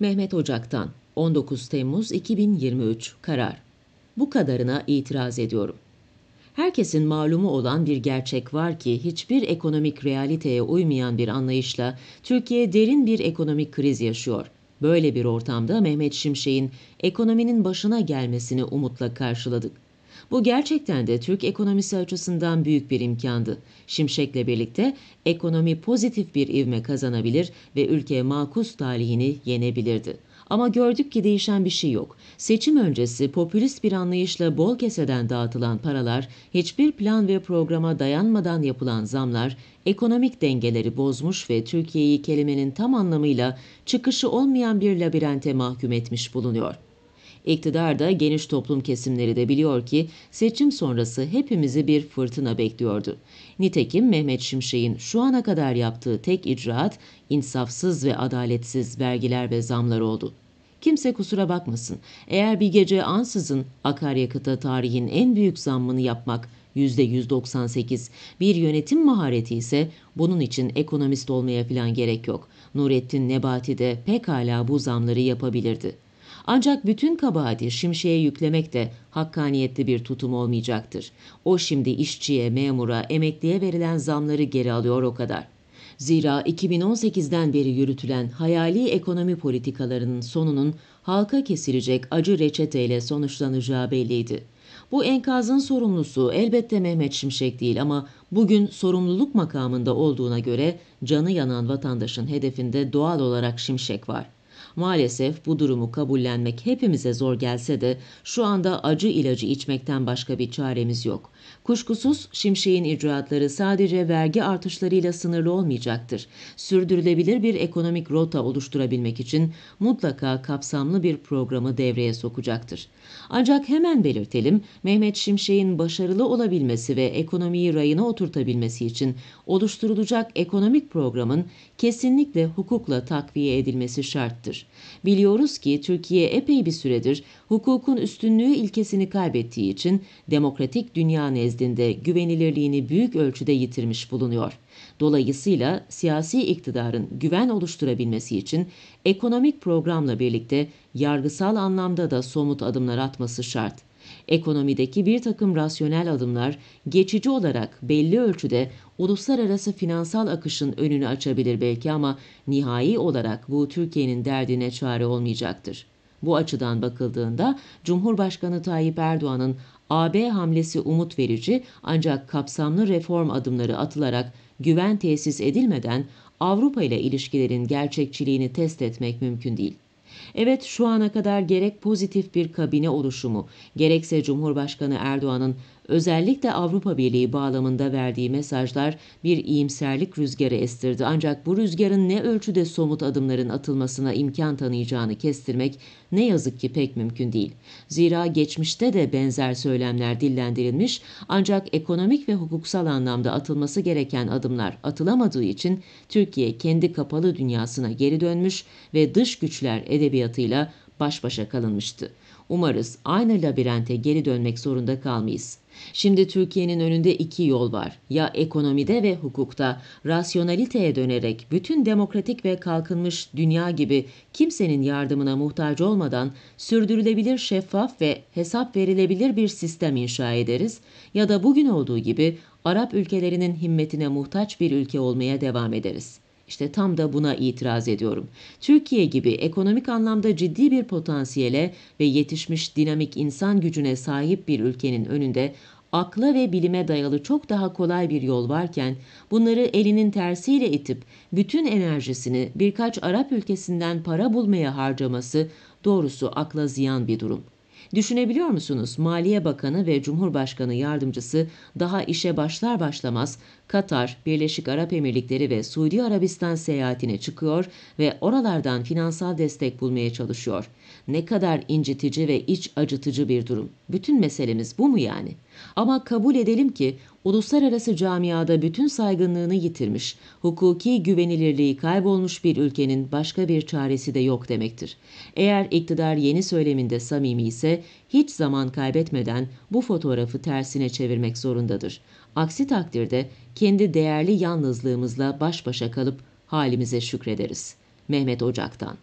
Mehmet Ocak'tan 19 Temmuz 2023 karar. Bu kadarına itiraz ediyorum. Herkesin malumu olan bir gerçek var ki hiçbir ekonomik realiteye uymayan bir anlayışla Türkiye derin bir ekonomik kriz yaşıyor. Böyle bir ortamda Mehmet Şimşek'in ekonominin başına gelmesini umutla karşıladık. Bu gerçekten de Türk ekonomisi açısından büyük bir imkandı. Şimşek'le birlikte ekonomi pozitif bir ivme kazanabilir ve ülke makus talihini yenebilirdi. Ama gördük ki değişen bir şey yok. Seçim öncesi popülist bir anlayışla bol keseden dağıtılan paralar, hiçbir plan ve programa dayanmadan yapılan zamlar, ekonomik dengeleri bozmuş ve Türkiye'yi kelimenin tam anlamıyla çıkışı olmayan bir labirente mahkum etmiş bulunuyor. İktidar da geniş toplum kesimleri de biliyor ki seçim sonrası hepimizi bir fırtına bekliyordu. Nitekim Mehmet Şimşek'in şu ana kadar yaptığı tek icraat insafsız ve adaletsiz vergiler ve zamlar oldu. Kimse kusura bakmasın. Eğer bir gece ansızın akaryakıta tarihin en büyük zammını yapmak %198 bir yönetim mahareti ise bunun için ekonomist olmaya falan gerek yok. Nurettin Nebati de pekala bu zamları yapabilirdi. Ancak bütün kabahati Şimşek'e yüklemek de hakkaniyetli bir tutum olmayacaktır. O şimdi işçiye, memura, emekliye verilen zamları geri alıyor o kadar. Zira 2018'den beri yürütülen hayali ekonomi politikalarının sonunun halka kesilecek acı reçeteyle sonuçlanacağı belliydi. Bu enkazın sorumlusu elbette Mehmet Şimşek değil ama bugün sorumluluk makamında olduğuna göre canı yanan vatandaşın hedefinde doğal olarak Şimşek var. Maalesef bu durumu kabullenmek hepimize zor gelse de şu anda acı ilacı içmekten başka bir çaremiz yok. Kuşkusuz Şimşek'in icraatları sadece vergi artışlarıyla sınırlı olmayacaktır. Sürdürülebilir bir ekonomik rota oluşturabilmek için mutlaka kapsamlı bir programı devreye sokacaktır. Ancak hemen belirtelim, Mehmet Şimşek'in başarılı olabilmesi ve ekonomiyi rayına oturtabilmesi için oluşturulacak ekonomik programın kesinlikle hukukla takviye edilmesi şarttır. Biliyoruz ki Türkiye epey bir süredir hukukun üstünlüğü ilkesini kaybettiği için demokratik dünya nezdinde güvenilirliğini büyük ölçüde yitirmiş bulunuyor. Dolayısıyla siyasi iktidarın güven oluşturabilmesi için ekonomik programla birlikte yargısal anlamda da somut adımlar atması şart. Ekonomideki bir takım rasyonel adımlar geçici olarak belli ölçüde uluslararası finansal akışın önünü açabilir belki ama nihai olarak bu Türkiye'nin derdine çare olmayacaktır. Bu açıdan bakıldığında Cumhurbaşkanı Tayyip Erdoğan'ın AB hamlesi umut verici ancak kapsamlı reform adımları atılarak güven tesis edilmeden Avrupa ile ilişkilerin gerçekçiliğini test etmek mümkün değil. Evet şu ana kadar gerek pozitif bir kabine oluşumu, gerekse Cumhurbaşkanı Erdoğan'ın Özellikle Avrupa Birliği bağlamında verdiği mesajlar bir iyimserlik rüzgarı estirdi. Ancak bu rüzgarın ne ölçüde somut adımların atılmasına imkan tanıyacağını kestirmek ne yazık ki pek mümkün değil. Zira geçmişte de benzer söylemler dillendirilmiş ancak ekonomik ve hukuksal anlamda atılması gereken adımlar atılamadığı için Türkiye kendi kapalı dünyasına geri dönmüş ve dış güçler edebiyatıyla baş başa kalınmıştı. Umarız aynı labirente geri dönmek zorunda kalmayız. Şimdi Türkiye'nin önünde iki yol var. Ya ekonomide ve hukukta rasyonaliteye dönerek bütün demokratik ve kalkınmış dünya gibi kimsenin yardımına muhtaç olmadan sürdürülebilir, şeffaf ve hesap verilebilir bir sistem inşa ederiz ya da bugün olduğu gibi Arap ülkelerinin himmetine muhtaç bir ülke olmaya devam ederiz. İşte tam da buna itiraz ediyorum. Türkiye gibi ekonomik anlamda ciddi bir potansiyele ve yetişmiş dinamik insan gücüne sahip bir ülkenin önünde akla ve bilime dayalı çok daha kolay bir yol varken bunları elinin tersiyle itip bütün enerjisini birkaç Arap ülkesinden para bulmaya harcaması doğrusu akla ziyan bir durum.'' Düşünebiliyor musunuz? Maliye Bakanı ve Cumhurbaşkanı yardımcısı daha işe başlar başlamaz Katar, Birleşik Arap Emirlikleri ve Suudi Arabistan seyahatine çıkıyor ve oralardan finansal destek bulmaya çalışıyor. Ne kadar incitici ve iç acıtıcı bir durum. Bütün meselemiz bu mu yani? Ama kabul edelim ki uluslararası camiada bütün saygınlığını yitirmiş, hukuki güvenilirliği kaybolmuş bir ülkenin başka bir çaresi de yok demektir. Eğer iktidar yeni söyleminde samimi ise hiç zaman kaybetmeden bu fotoğrafı tersine çevirmek zorundadır. Aksi takdirde kendi değerli yalnızlığımızla baş başa kalıp halimize şükrederiz. Mehmet Ocak'tan